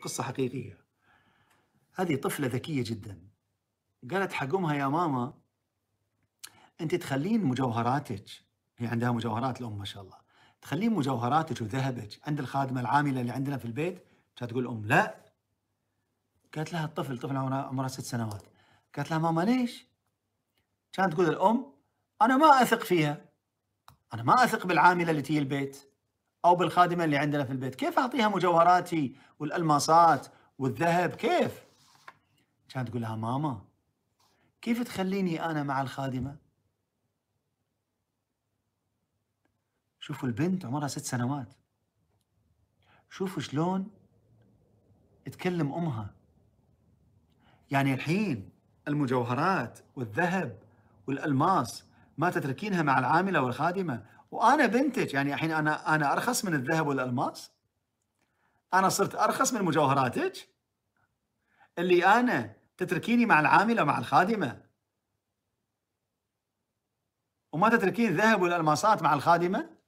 قصة حقيقية هذه طفلة ذكية جدا قالت حق أمها يا ماما أنت تخلين مجوهراتك هي عندها مجوهرات الأم ما شاء الله تخلين مجوهراتك وذهبك عند الخادمة العاملة اللي عندنا في البيت كانت تقول أم لا قالت لها الطفل طفل عمره ست سنوات قالت لها ماما ليش؟ كانت تقول الأم أنا ما أثق فيها أنا ما أثق بالعاملة اللي تيجي البيت او بالخادمه اللي عندنا في البيت كيف اعطيها مجوهراتي والالماسات والذهب كيف كانت تقول لها ماما كيف تخليني انا مع الخادمه شوفوا البنت عمرها ست سنوات شوفوا شلون تكلم امها يعني الحين المجوهرات والذهب والالماس ما تتركينها مع العامله والخادمه وانا بنتج يعني الحين انا انا ارخص من الذهب والالماس انا صرت ارخص من مجوهراتك اللي انا تتركيني مع العامله مع الخادمه وما تتركين ذهب والالماسات مع الخادمه